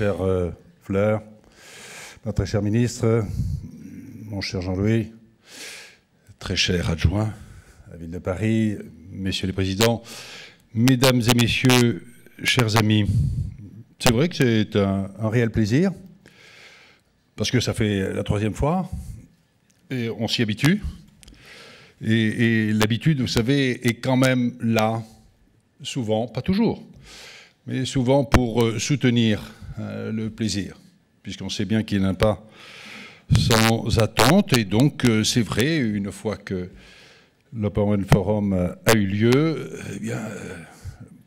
chère euh, Fleur, ma très chère ministre, mon cher Jean-Louis, très cher adjoint à Ville de Paris, messieurs les présidents, mesdames et messieurs, chers amis, c'est vrai que c'est un, réel plaisir, parce que ça fait la troisième fois, et on s'y habitue. et l'habitude, vous savez, est quand même là, souvent, pas toujours, mais souvent pour euh, soutenir euh, le plaisir, puisqu'on sait bien qu'il a pas sans attente. Et donc, euh, c'est vrai, une fois que l'Open Forum a eu lieu, eh bien,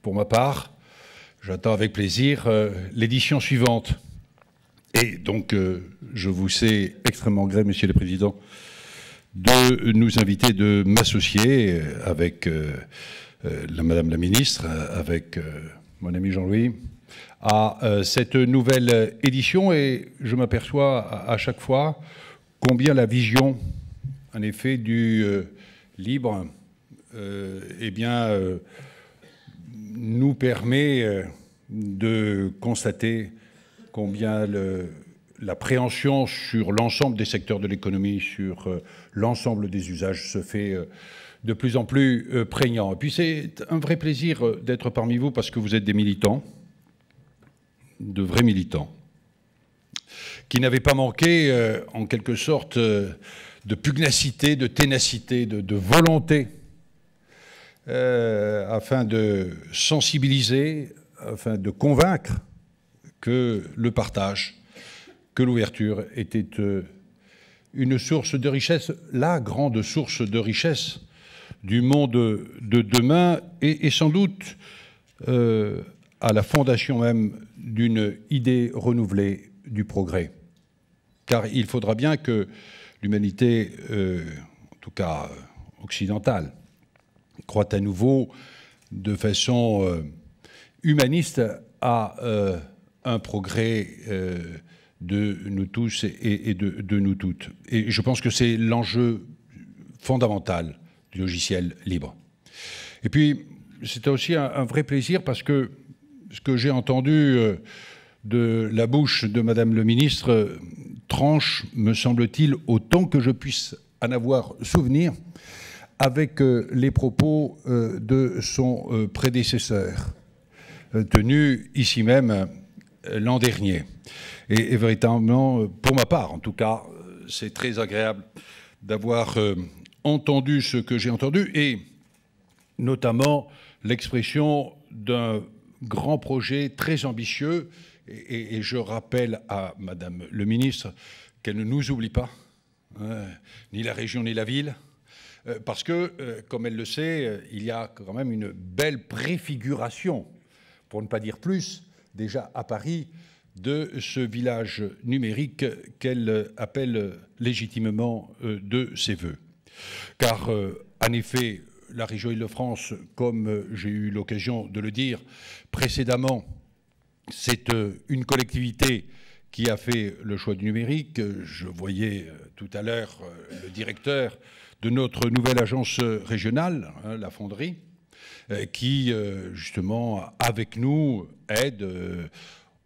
pour ma part, j'attends avec plaisir euh, l'édition suivante. Et donc, je vous sais extrêmement gré, Monsieur le Président, de nous inviter, de m'associer avec la, Madame la Ministre, avec mon ami Jean-Louis, à euh, cette nouvelle édition et je m'aperçois à, chaque fois combien la vision, en effet, du euh, libre, euh, eh nous permet de constater combien l'appréhension sur l'ensemble des secteurs de l'économie, sur l'ensemble des usages se fait de plus en plus prégnant. Et puis c'est un vrai plaisir d'être parmi vous parce que vous êtes des militants, de vrais militants, qui n'avaient pas manqué, euh, en quelque sorte, euh, de pugnacité, de ténacité, de, volonté, euh, afin de sensibiliser, afin de convaincre que le partage, que l'ouverture était une source de richesse, la grande source de richesse du monde de demain, et, sans doute à la fondation même d'une idée renouvelée du progrès. Car il faudra bien que l'humanité, euh, en tout cas occidentale, croit à nouveau de façon euh, humaniste à euh, un progrès de nous tous et, de, nous toutes. Et je pense que c'est l'enjeu fondamental du logiciel libre. Et puis, c'était aussi un vrai plaisir parce que ce que j'ai entendu euh, de la bouche de Madame le ministre euh, tranche, me semble-t-il, autant que je puisse en avoir souvenir, avec euh, les propos de son prédécesseur, tenus ici même l'an dernier. et, véritablement, pour ma part en tout cas, c'est très agréable d'avoir entendu ce que j'ai entendu, et notamment l'expression d'un grand projet très ambitieux. Et, je rappelle à Madame le ministre qu'elle ne nous oublie pas, hein, ni la région ni la ville, euh, parce que, euh, comme elle le sait, euh, il y a quand même une belle préfiguration, pour ne pas dire plus, déjà à Paris, de ce village numérique qu'elle appelle légitimement de ses voeux. Car, en effet, la région Île-de-France, comme euh, j'ai eu l'occasion de le dire précédemment, c'est euh, une collectivité qui a fait le choix du numérique. Je voyais euh, tout à l'heure le directeur de notre nouvelle agence régionale, hein, la Fonderie, qui justement avec nous aide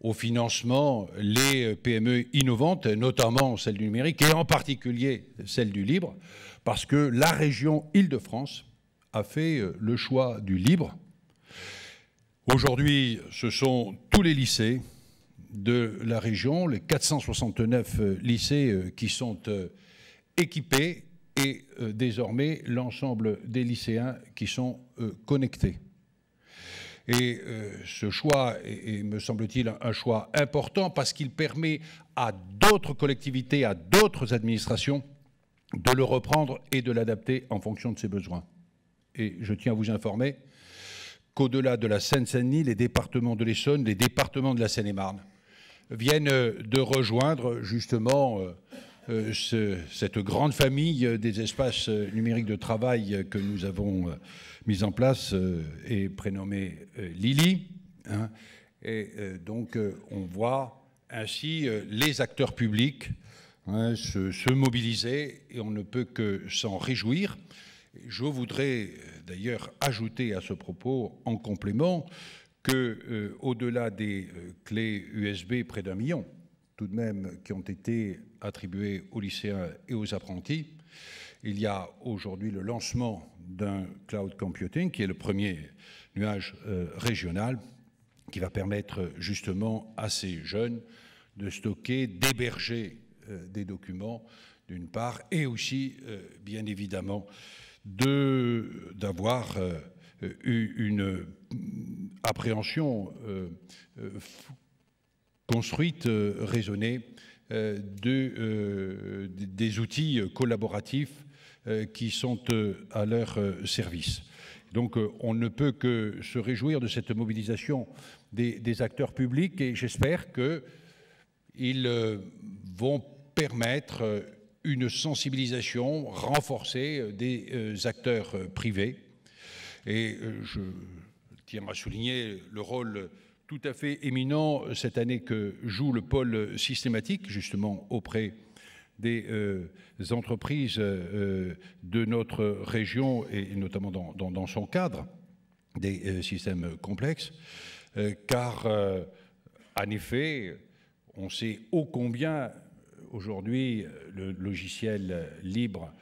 au financement les PME innovantes, notamment celles du numérique et en particulier celles du libre, parce que la région Île-de-France a fait euh, le choix du libre. Aujourd'hui, ce sont tous les lycées de la région, les 469 euh, lycées euh, qui sont équipés et désormais l'ensemble des lycéens qui sont connectés. Et ce choix est, me semble-t-il, un choix important parce qu'il permet à d'autres collectivités, à d'autres administrations de le reprendre et de l'adapter en fonction de ses besoins. Et je tiens à vous informer qu'au-delà de la Seine-Saint-Denis, les départements de l'Essonne, les départements de la Seine-et-Marne viennent euh, de rejoindre justement euh, euh, cette grande famille des espaces numériques de travail que nous avons mis en place et prénommée Lili. Hein. et donc on voit ainsi les acteurs publics hein, se, mobiliser et on ne peut que s'en réjouir. Je voudrais euh, d'ailleurs ajouter à ce propos, en complément, que euh, au-delà des euh, clés USB près d'un million, tout de même, qui ont été attribuées aux lycéens et aux apprentis, il y a aujourd'hui le lancement d'un cloud computing qui est le premier nuage régional qui va permettre justement à ces jeunes de stocker, d'héberger des documents d'une part et aussi bien évidemment d'avoir euh, une appréhension euh, euh, construite, raisonnée de, des outils collaboratifs qui sont à leur service. Donc on ne peut que se réjouir de cette mobilisation des, des acteurs publics et j'espère qu'ils vont permettre une sensibilisation renforcée euh, des euh, acteurs euh, privés. Et je tiens à souligner le rôle tout à fait éminent cette année que joue le pôle systématique, justement auprès des entreprises de notre région et notamment dans, son cadre des systèmes complexes, car en effet, on sait ô combien aujourd'hui, euh, le logiciel libre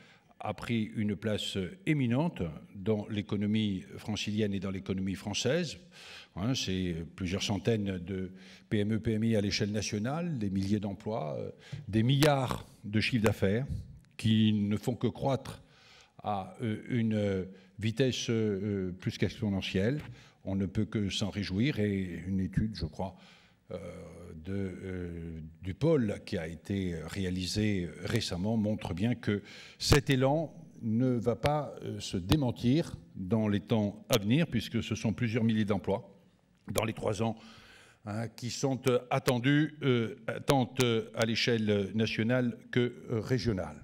a pris une place éminente dans l'économie francilienne et dans l'économie française. Hein, c'est plusieurs centaines de PME, PMI à l'échelle nationale, des milliers d'emplois, euh, des milliards de chiffres d'affaires qui ne font que croître à euh, une vitesse plus qu'exponentielle. On ne peut que s'en réjouir et une étude, je crois, euh, de, euh, du pôle qui a été réalisé récemment montre bien que cet élan ne va pas euh, se démentir dans les temps à venir, puisque ce sont plusieurs milliers d'emplois dans les trois ans hein, qui sont attendus tant à l'échelle nationale que régionale.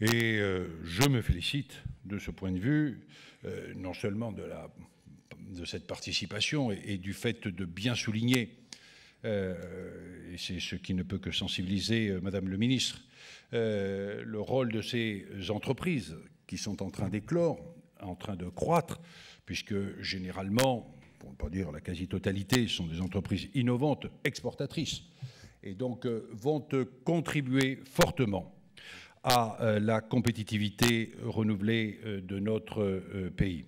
Et je me félicite de ce point de vue, non seulement de, la, de cette participation et, du fait de bien souligner euh, et c'est ce qui ne peut que sensibiliser euh, Madame le ministre, euh, le rôle de ces entreprises qui sont en train d'éclore, en train de croître, puisque généralement, pour ne pas dire la quasi-totalité, sont des entreprises innovantes, exportatrices, et donc vont contribuer fortement à la compétitivité renouvelée de notre pays.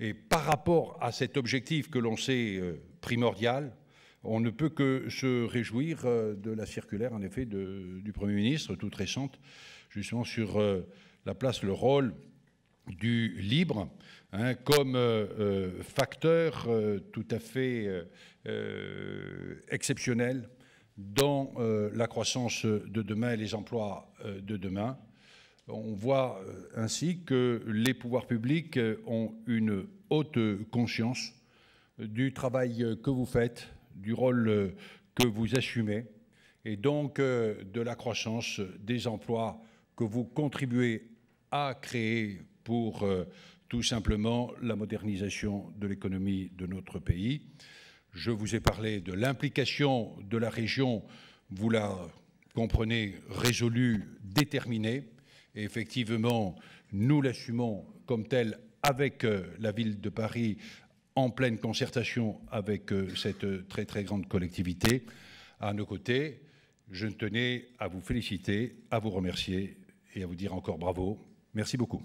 Et par rapport à cet objectif que l'on sait primordial, on ne peut que se réjouir euh, de la circulaire, en effet, du Premier ministre, toute récente, justement sur euh, la place, le rôle du libre hein, comme euh, facteur tout à fait exceptionnel dans la croissance de demain et les emplois de demain. On voit ainsi que les pouvoirs publics ont une haute conscience du travail que vous faites, du rôle euh, que vous assumez et donc euh, de la croissance des emplois que vous contribuez à créer pour euh, tout simplement la modernisation de l'économie de notre pays. Je vous ai parlé de l'implication de la région, vous la comprenez, résolue, déterminée. Et effectivement, nous l'assumons comme telle avec la ville de Paris, en pleine concertation avec euh, cette euh, très très grande collectivité à nos côtés. Je tenais à vous féliciter, à vous remercier et à vous dire encore bravo. Merci beaucoup.